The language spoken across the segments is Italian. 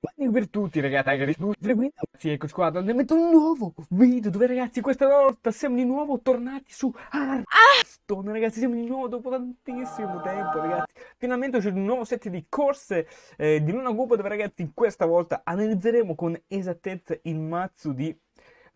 Buongiorno per tutti ragazzi, ragazzi, sì, eccoci qua, andiamo a un nuovo video dove ragazzi questa volta siamo di nuovo tornati su Hearthstone ragazzi, siamo di nuovo dopo tantissimo tempo ragazzi Finalmente c'è un nuovo set di corse eh, di Luna Gupo dove ragazzi questa volta analizzeremo con esattezza il mazzo di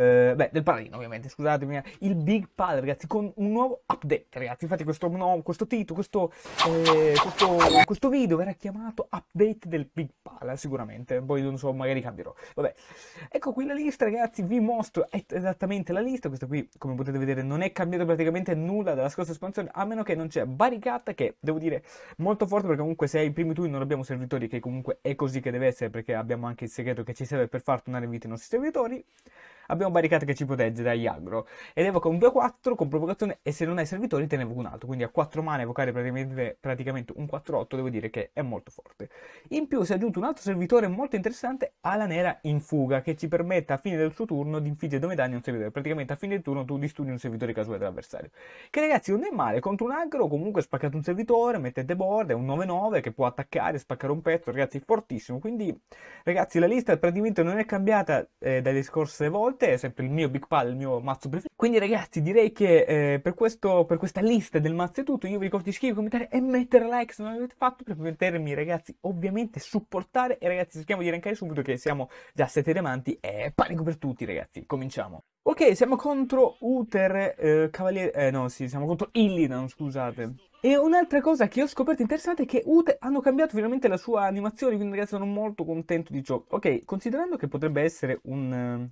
eh, beh, del Paladino ovviamente, scusatemi, eh. il Big Pal, ragazzi, con un nuovo update, ragazzi, infatti questo, nuovo, questo titolo, questo, eh, questo, questo, video verrà chiamato update del Big Pal, sicuramente, poi non so, magari cambierò, vabbè. Ecco qui la lista, ragazzi, vi mostro esattamente la lista, questa qui, come potete vedere, non è cambiato praticamente nulla dalla scorsa espansione, a meno che non c'è Barricata, che devo dire molto forte, perché comunque se ai primi turni non abbiamo servitori, che comunque è così che deve essere, perché abbiamo anche il segreto che ci serve per far tornare in vita i nostri servitori, abbiamo barricate che ci protegge dagli aggro. Ed evoca un 2-4 con provocazione e se non hai servitori te ne evoca un altro. Quindi a 4 mana evocare praticamente, praticamente un 4-8 devo dire che è molto forte. In più si è aggiunto un altro servitore molto interessante, Ala Nera in fuga, che ci permette a fine del suo turno di infliggere 2 danni a un servitore. Praticamente a fine del turno tu distruggi un servitore casuale dell'avversario. Che ragazzi non è male, contro un aggro comunque spaccate un servitore, mettete board, è un 9-9 che può attaccare, spaccare un pezzo, ragazzi fortissimo. Quindi ragazzi la lista praticamente non è cambiata eh, dalle scorse volte te, sempre il mio Big Pal, il mio mazzo preferito. Quindi ragazzi direi che eh, per, questo, per, questa lista del mazzo è tutto, io vi ricordo di iscrivervi, commentare e mettere like se non l'avete fatto, per potermi, ragazzi ovviamente supportare e ragazzi cerchiamo di rankare subito che siamo già sette diamanti e panico per tutti ragazzi, cominciamo. Ok, siamo contro Uther, eh, Cavaliere, eh no sì, siamo contro Illidan, scusate. E un'altra cosa che ho scoperto interessante è che Ute hanno cambiato finalmente la sua animazione, quindi ragazzi sono molto contento di ciò. Ok, considerando che potrebbe essere un,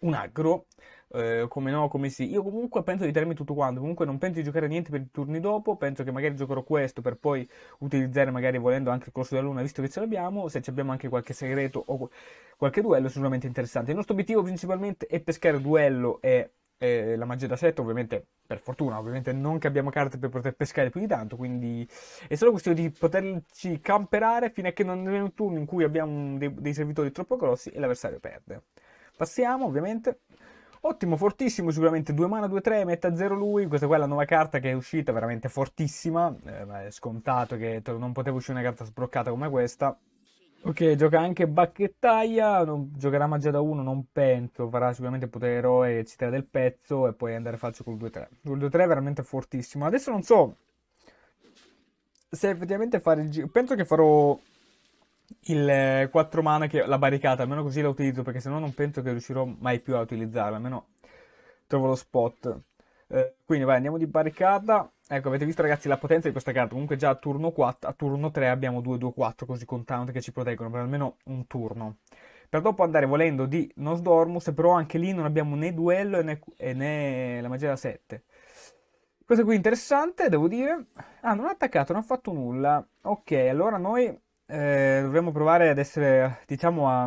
un aggro, eh, come no, come sì. Io comunque penso di termi tutto quanto, comunque non penso di giocare niente per i turni dopo, penso che magari giocherò questo per poi utilizzare magari volendo anche il corso della luna, visto che ce l'abbiamo, se abbiamo anche qualche segreto o qualche duello sicuramente interessante. Il nostro obiettivo principalmente è pescare duello e eh, la magia da 7 ovviamente per fortuna ovviamente non che abbiamo carte per poter pescare più di tanto quindi è solo questione di poterci camperare fino a che non arriva un turno in cui abbiamo dei, dei servitori troppo grossi e l'avversario perde Passiamo ovviamente. Ottimo, fortissimo, sicuramente 2 mana, 2 3, metta 0 lui, questa qua è la nuova carta che è uscita, veramente fortissima, eh, è scontato che non poteva uscire una carta sbroccata come questa. Ok, gioca anche bacchettaia, non, giocherà magia da 1, non penso, farà sicuramente potere eroe, eccetera del pezzo e poi andare faccio col 2-3. Col 2-3 è veramente fortissimo, adesso non so se effettivamente fare il giro, penso che farò il 4 eh, mana, che, la barricata, almeno così la utilizzo, perché se no non penso che riuscirò mai più a utilizzarla, almeno trovo lo spot. Eh, quindi vai, andiamo di barricata. Ecco, avete visto ragazzi la potenza di questa carta, comunque già a turno, 4, a turno 3 abbiamo 2-2-4 così con taunt che ci proteggono per almeno un turno. Per dopo andare volendo di Nosdormus, però anche lì non abbiamo né duello né, né la magia da 7. Questo qui interessante, devo dire. Ah, non ha attaccato, non ha fatto nulla. Ok, allora noi eh, dovremmo provare ad essere, diciamo, a,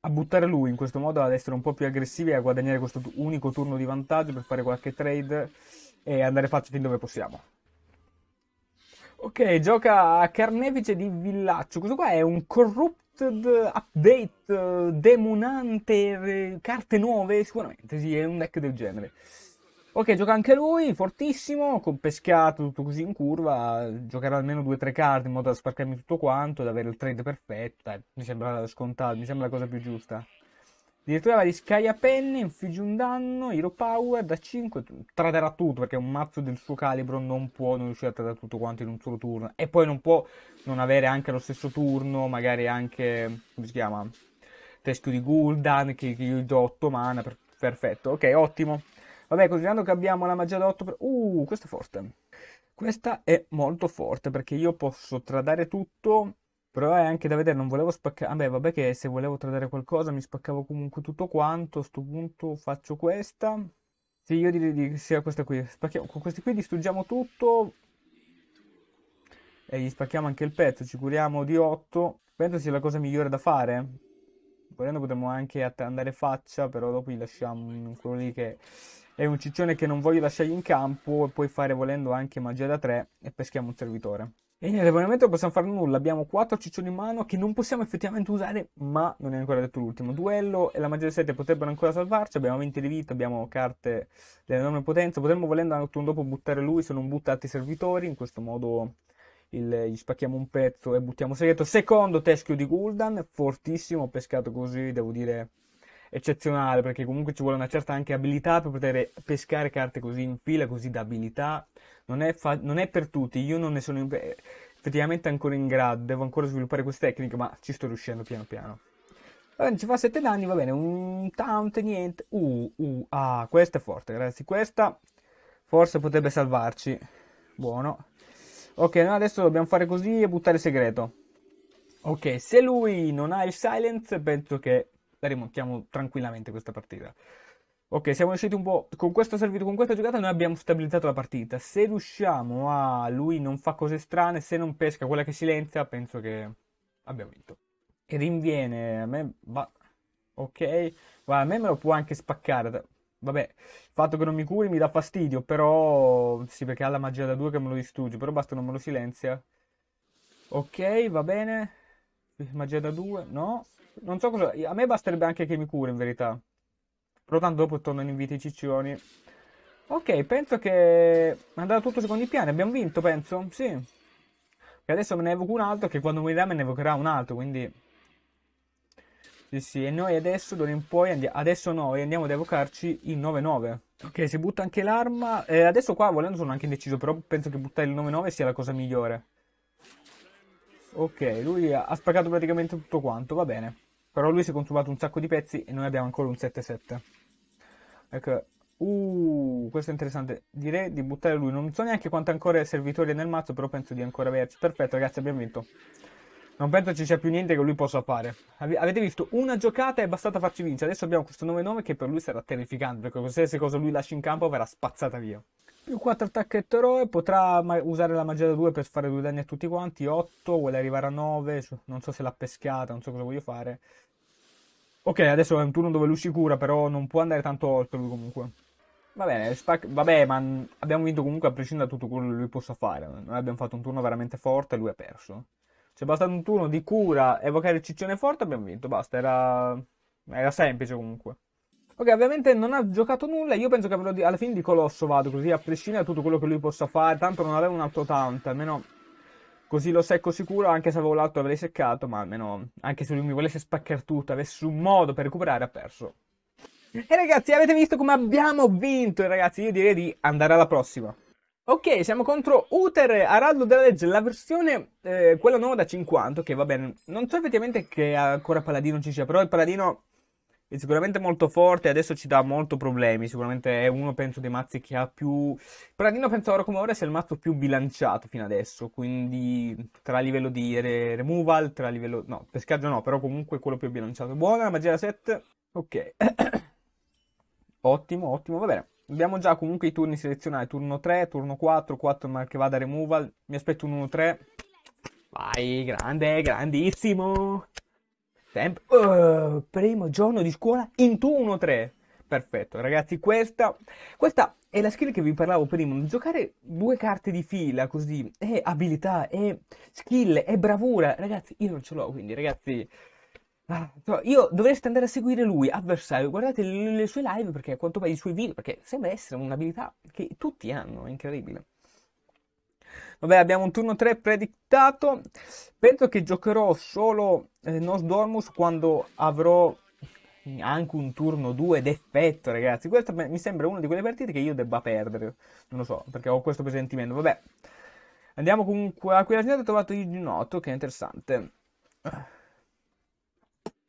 a buttare lui in questo modo, ad essere un po' più aggressivi e a guadagnare questo unico turno di vantaggio per fare qualche trade e andare faccia fin dove possiamo. Ok, gioca a Carnefice di Villaccio. Questo qua è un corrupted update, eh, demonante, eh, carte nuove, sicuramente, sì, è un deck del genere. Ok, gioca anche lui, fortissimo, con pescato, tutto così in curva, giocherà almeno 2-3 card in modo da sparcarmi tutto quanto ed avere il trade perfetto, Dai, eh, mi sembra scontato, mi sembra la cosa più giusta. Addirittura va di Sky a Penny, infligge un danno, Hero Power da 5, traderà tutto perché un mazzo del suo calibro non può non riuscire a tradare tutto quanto in un solo turno e poi non può non avere anche lo stesso turno, magari anche, come si chiama, teschio di Guldan che, che gli do 8 mana, per, perfetto, ok ottimo. Vabbè, considerando che abbiamo la magia da 8... Per... Uh, questa è forte. Questa è molto forte perché io posso tradare tutto, però è anche da vedere, non volevo spaccare... Vabbè, vabbè che se volevo tradare qualcosa mi spaccavo comunque tutto quanto, a sto punto faccio questa. Sì, io direi che sia questa qui. Spacchiamo... Con questi qui distruggiamo tutto. E gli spacchiamo anche il pezzo, ci curiamo di 8. Penso sia la cosa migliore da fare volendo potremmo anche att- andare faccia, però dopo gli lasciamo quello lì che è un ciccione che non voglio lasciargli in campo e poi fare volendo anche magia da 3 e peschiamo un servitore. E niente, nell'allenamento non possiamo fare nulla, abbiamo 4 ciccioni in mano che non possiamo effettivamente usare, ma non è ancora detto l'ultimo. Duello e la magia da 7 potrebbero ancora salvarci, abbiamo 20 di vita, abbiamo carte dell'enorme potenza, potremmo volendo anche un dopo buttare lui se non butta altri servitori, in questo modo il, gli spacchiamo un pezzo e buttiamo segreto. Secondo teschio di Guldan, fortissimo, pescato così, devo dire eccezionale, perché comunque ci vuole una certa anche abilità per poter pescare carte così in fila, così d'abilità. Non è, non è per tutti, io non ne sono in- effettivamente ancora in grado, devo ancora sviluppare queste tecniche, ma ci sto riuscendo piano piano. Allora, bene, ci fa 7 danni, va bene, un taunt, niente. Uh, uh, ah, questa è forte, ragazzi, questa forse potrebbe salvarci. Buono. Ok, noi adesso dobbiamo fare così e buttare segreto. Ok, se lui non ha il silence, penso che la rimontiamo tranquillamente questa partita. Ok, siamo riusciti un po'. Con questo servito, con questa giocata, noi abbiamo stabilizzato la partita. Se riusciamo a. Lui non fa cose strane, se non pesca quella che silenzia, penso che abbiamo vinto. E rinviene. A me. Va. Ok. Guarda, a me me lo può anche spaccare. Vabbè, il fatto che non mi curi mi dà fastidio, però... Sì, perché ha la magia da due che me lo distrugge, però basta non me lo silenzia. Ok, va bene. Magia da due, no. Non so cosa... A me basterebbe anche che mi curi, in verità. Però tanto dopo tornano in vita i ciccioni. Ok, penso che è andato tutto secondo i piani. Abbiamo vinto, penso. Sì. E adesso me ne evoco un altro, che quando morirà me ne evocherà un altro, quindi... Sì, sì, e noi adesso d'ora in poi andi- adesso noi andiamo ad evocarci il 9-9. Ok, si butta anche l'arma. Eh, adesso qua volendo sono anche indeciso, però penso che buttare il 9-9 sia la cosa migliore. Ok, lui ha spaccato praticamente tutto quanto, va bene. Però lui si è consumato un sacco di pezzi e noi abbiamo ancora un 7-7. Ecco, Uh, questo è interessante. Direi di buttare lui. Non so neanche quanto ancora è servitore nel mazzo, però penso di ancora averci. Perfetto, ragazzi, abbiamo vinto. Non penso ci sia più niente che lui possa fare. Avete visto, una giocata è bastata a farci vincere. Adesso abbiamo questo 9-9 che per lui sarà terrificante, perché qualsiasi cosa lui lascia in campo verrà spazzata via. Più 4 attacchetto eroe, potrà usare la magia da 2 per fare 2 danni a tutti quanti. 8, vuole arrivare a 9, non so se l'ha pescata, non so cosa voglio fare. Ok, adesso è un turno dove lui si cura, però non può andare tanto oltre lui comunque. Vabbè, spac... Vabbè, ma abbiamo vinto comunque a prescindere da tutto quello che lui possa fare. Noi abbiamo fatto un turno veramente forte e lui ha perso. C'è bastato un turno di cura, evocare il ciccione forte, abbiamo vinto, basta, era, era semplice comunque. Ok, ovviamente non ha giocato nulla, io penso che avrò di... alla fine di Colosso vado, così a prescindere da tutto quello che lui possa fare, tanto non avevo un altro taunt, almeno così lo secco sicuro, anche se avevo l'altro avrei seccato, ma almeno anche se lui mi volesse spaccare tutto, avesse un modo per recuperare, ha perso. E ragazzi, avete visto come abbiamo vinto, e ragazzi, io direi di andare alla prossima. Ok, siamo contro Uther Araldo della Legge, la versione, eh, quella nuova da 50, che va bene, non so effettivamente che ancora Paladino ci sia, però il Paladino è sicuramente molto forte, adesso ci dà molto problemi, sicuramente è uno, penso, dei mazzi che ha più... Il Paladino, penso, ora come ora sia il mazzo più bilanciato fino adesso, quindi tra livello di re removal, tra livello... no, pescaggio no, però comunque quello più bilanciato. Buona, magia 7, ok. ottimo, ottimo, va bene. Abbiamo già comunque i turni selezionati, turno 3, turno 4, 4 che va removal, mi aspetto un 1-3. Vai, grande, grandissimo! Tempo. Oh, uh, primo giorno di scuola in 1 3. Perfetto, ragazzi, questa, questa è la skill che vi parlavo prima, giocare due carte di fila così, è abilità, è skill, è bravura, ragazzi, io non ce l'ho, quindi ragazzi, cioè, io dovreste andare a seguire lui, avversario, guardate le, le sue live perché a quanto pare i suoi video, perché sembra essere un'abilità che tutti hanno, è incredibile. Vabbè, abbiamo un turno 3 predictato. Penso che giocherò solo eh, Nosdormus quando avrò anche un turno 2 d'effetto, ragazzi. Questa mi sembra una di quelle partite che io debba perdere. Non lo so, perché ho questo presentimento. Vabbè. Andiamo comunque a quella giornata ho trovato il noto, che è interessante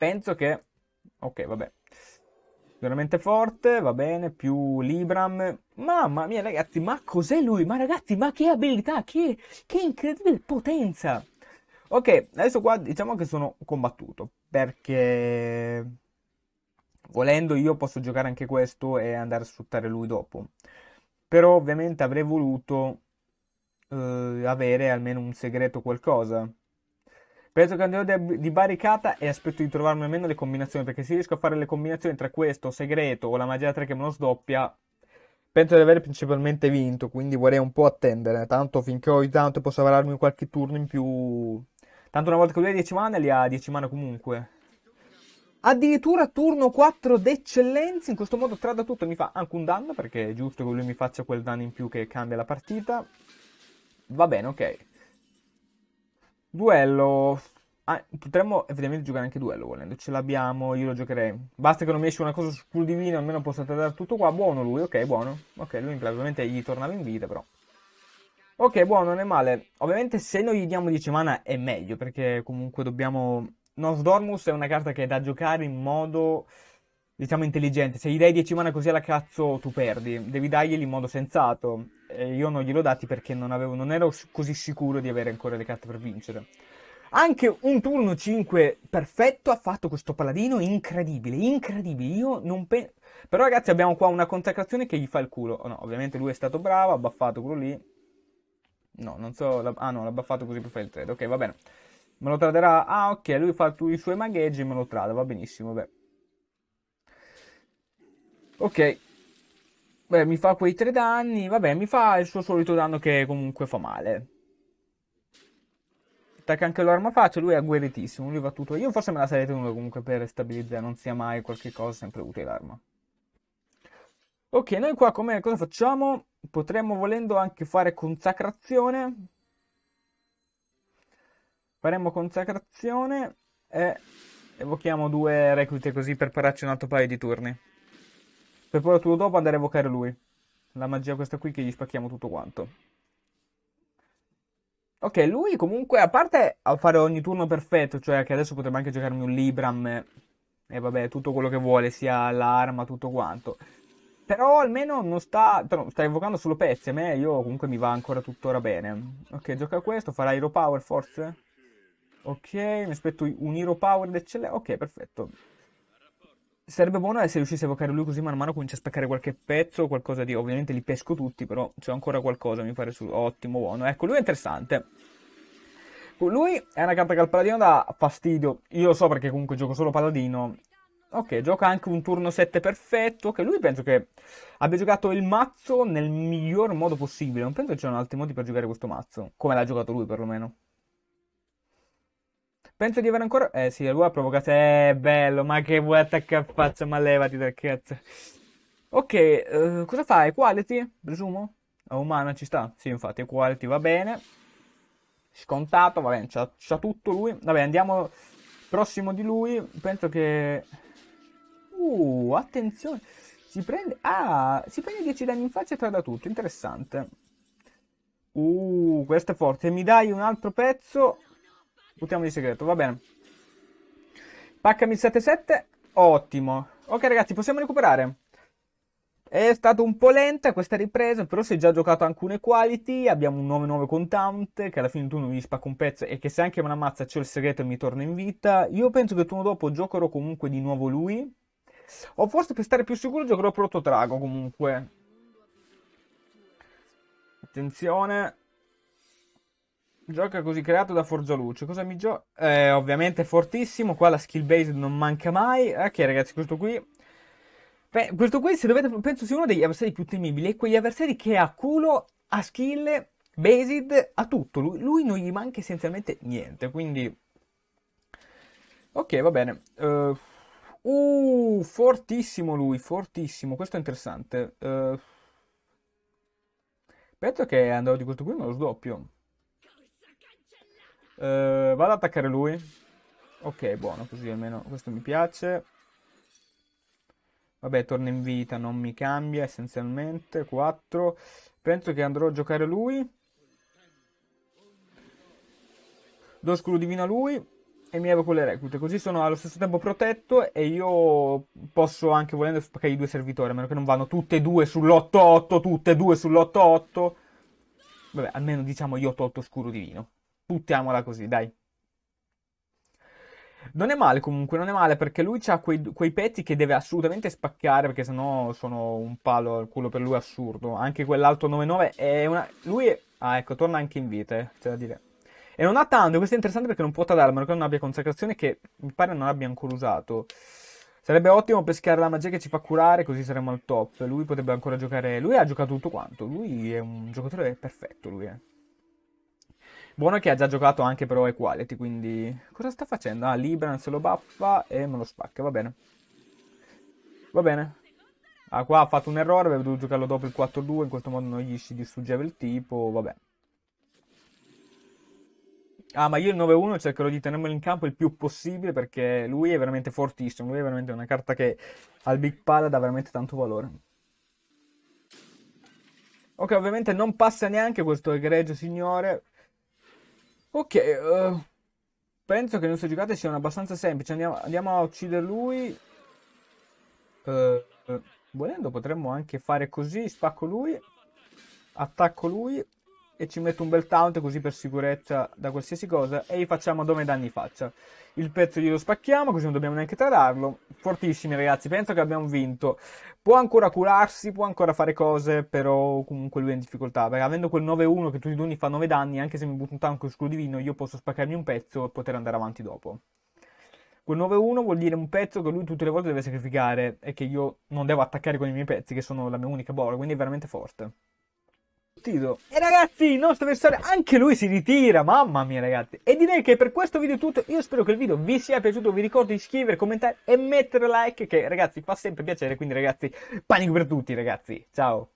penso che... Ok, vabbè. Veramente forte, va bene, più Libram. Mamma mia, ragazzi, ma cos'è lui? Ma ragazzi, ma che abilità, che, che incredibile potenza! Ok, adesso qua diciamo che sono combattuto, perché volendo io posso giocare anche questo e andare a sfruttare lui dopo. Però ovviamente avrei voluto eh, avere almeno un segreto qualcosa. Penso che andrò di barricata e aspetto di trovarmi almeno le combinazioni, perché se riesco a fare le combinazioni tra questo, segreto o la magia 3 che me lo sdoppia, penso di aver principalmente vinto, quindi vorrei un po' attendere, tanto finché ogni tanto posso avararmi qualche turno in più. Tanto una volta che lui ha 10 mana, li ha 10 mana comunque. Addirittura turno 4 d'eccellenza, in questo modo trada tutto, e mi fa anche un danno, perché è giusto che lui mi faccia quel danno in più che cambia la partita. Va bene, ok. Duello. Ah, potremmo effettivamente giocare anche duello volendo, ce l'abbiamo, io lo giocherei. Basta che non mi esce una cosa su pool divino, almeno posso trattare tutto qua. Buono lui, ok, buono. Ok, lui ovviamente gli tornava in vita però. Ok, buono, non è male. Ovviamente se noi gli diamo 10 mana è meglio, perché comunque dobbiamo... Nosdormus è una carta che è da giocare in modo diciamo, intelligente. Se gli dai 10 mana così alla cazzo, tu perdi. Devi darglieli in modo sensato. E io non gliel'ho dati perché non, avevo, non ero così sicuro di avere ancora le carte per vincere. Anche un turno 5 perfetto ha fatto questo paladino incredibile, incredibile. Io non penso... Però ragazzi abbiamo qua una consacrazione che gli fa il culo. Oh, no, ovviamente lui è stato bravo, ha baffato quello lì. No, non so... La... Ah no, l'ha baffato così per fare il trade. Ok, va bene. Me lo traderà... Ah ok, lui fa i suoi magheggi e me lo trada, va benissimo, beh. Ok. Beh, mi fa quei tre danni. Vabbè, mi fa il suo solito danno che comunque fa male. Attacca anche l'arma faccia, lui è agguerritissimo, lui va tutto. Io forse me la sarei tenuta comunque per stabilizzare, non sia mai qualche cosa, sempre utile l'arma. Ok, noi qua come cosa facciamo? Potremmo volendo anche fare consacrazione. Faremo consacrazione e evochiamo due reclute così per pararci un altro paio di turni. Per poi turno dopo andare a evocare lui. La magia questa qui che gli spacchiamo tutto quanto. Ok, lui comunque, a parte a fare ogni turno perfetto, cioè che adesso potrebbe anche giocarmi un Libram e, e vabbè, tutto quello che vuole, sia l'arma, tutto quanto. Però almeno non sta, cioè, sta evocando solo pezzi, a me io comunque mi va ancora tuttora bene. Ok, gioca questo, farà Hero Power forse? Ok, mi aspetto un Hero Power d'eccellenza. Ok, perfetto sarebbe buono se riuscissi a evocare lui così man mano comincia a spaccare qualche pezzo o qualcosa di... Ovviamente li pesco tutti, però c'è ancora qualcosa, mi pare su... Ottimo, buono. Ecco, lui è interessante. Lui è una carta che al paladino dà fastidio. Io lo so perché comunque gioco solo paladino. Ok, gioca anche un turno 7 perfetto. Che okay, lui penso che abbia giocato il mazzo nel miglior modo possibile. Non penso che ci siano altri modi per giocare questo mazzo. Come l'ha giocato lui perlomeno. Penso di avere ancora... Eh sì, lui ha provocato... Eh, bello, ma che vuoi attaccare a faccia, ma levati dal cazzo. Ok, uh, cosa fai? Quality, presumo? A umana ci sta? Sì, infatti, quality va bene. Scontato, va bene, c'ha tutto lui. Vabbè, andiamo prossimo di lui. Penso che... Uh, attenzione. Si prende... Ah, si prende 10 danni in faccia e 3 da tutto. Interessante. Uh, questo è forte. Mi dai un altro pezzo? Buttiamo di segreto, va bene. Pacca 1077, ottimo. Ok ragazzi, possiamo recuperare. È stato un po' lenta questa ripresa, però si è già giocato alcune quality. abbiamo un 9-9 con Taunt, che alla fine tu non mi spacca un pezzo e che se anche me una mazza c'è il segreto e mi torna in vita. Io penso che turno dopo giocherò comunque di nuovo lui. O forse per stare più sicuro giocherò Prototrago comunque. Attenzione. Gioca così creato da Forzaluce. Cosa mi gioca? Eh, ovviamente fortissimo. Qua la skill base non manca mai. Ok, ragazzi, questo qui. Beh, questo qui, se dovete, penso sia uno degli avversari più temibili. È quegli avversari che ha culo, ha skill, based, ha tutto. Lui, lui non gli manca essenzialmente niente. Quindi. Ok, va bene. Uh, uh fortissimo lui, fortissimo. Questo è interessante. Uh... Penso che andrò di questo qui, ma lo sdoppio. Eh, vado ad attaccare lui. Ok, buono, così almeno questo mi piace. Vabbè, torna in vita, non mi cambia essenzialmente. 4. Penso che andrò a giocare lui. Do scudo divino a lui e mi evo con le reclute. Così sono allo stesso tempo protetto e io posso anche volendo spaccare i due servitori, a meno che non vanno tutte e due sull'8-8, tutte e due sull'8-8. Vabbè, almeno diciamo io ho tolto scuro divino buttiamola così, dai. Non è male comunque, non è male perché lui ha quei, quei, pezzi che deve assolutamente spaccare perché sennò sono un palo al culo per lui assurdo. Anche quell'altro 9-9 è una... Lui Ah ecco, torna anche in vite, eh, c'è da dire. E non ha tanto, questo è interessante perché non può tradare, ma non abbia consacrazione che mi pare non abbia ancora usato. Sarebbe ottimo pescare la magia che ci fa curare, così saremmo al top. Lui potrebbe ancora giocare... Lui ha giocato tutto quanto, lui è un giocatore perfetto, lui è. Eh. Buono che ha già giocato anche però Equality, quindi... Cosa sta facendo? Ah, Libran se lo baffa e me lo spacca, va bene. Va bene. Ah, qua ha fatto un errore, aveva dovuto giocarlo dopo il 4-2, in questo modo non gli si distruggeva il tipo, vabbè. Ah, ma io il 9-1 cercherò di tenermelo in campo il più possibile perché lui è veramente fortissimo, lui è veramente una carta che al Big Pala dà veramente tanto valore. Ok, ovviamente non passa neanche questo egregio signore, Ok, uh, penso che le nostre giocate siano abbastanza semplici. Andiamo, andiamo a uccidere lui. Uh, volendo potremmo anche fare così, spacco lui, attacco lui e ci metto un bel taunt così per sicurezza da qualsiasi cosa e gli facciamo dove danni faccia. Il pezzo glielo spacchiamo così non dobbiamo neanche tradarlo. Fortissimi ragazzi, penso che abbiamo vinto. Può ancora curarsi, può ancora fare cose, però comunque lui è in difficoltà. Perché avendo quel 9-1 che tutti i doni fa 9 danni, anche se mi butto un tanco scudo divino, io posso spaccarmi un pezzo e poter andare avanti dopo. Quel 9-1 vuol dire un pezzo che lui tutte le volte deve sacrificare e che io non devo attaccare con i miei pezzi, che sono la mia unica bola, quindi è veramente forte imbottito. E ragazzi, il nostro avversario, anche lui si ritira, mamma mia ragazzi. E direi che per questo video è tutto, io spero che il video vi sia piaciuto, vi ricordo di iscrivervi, commentare e mettere like, che ragazzi fa sempre piacere, quindi ragazzi, panico per tutti ragazzi, ciao.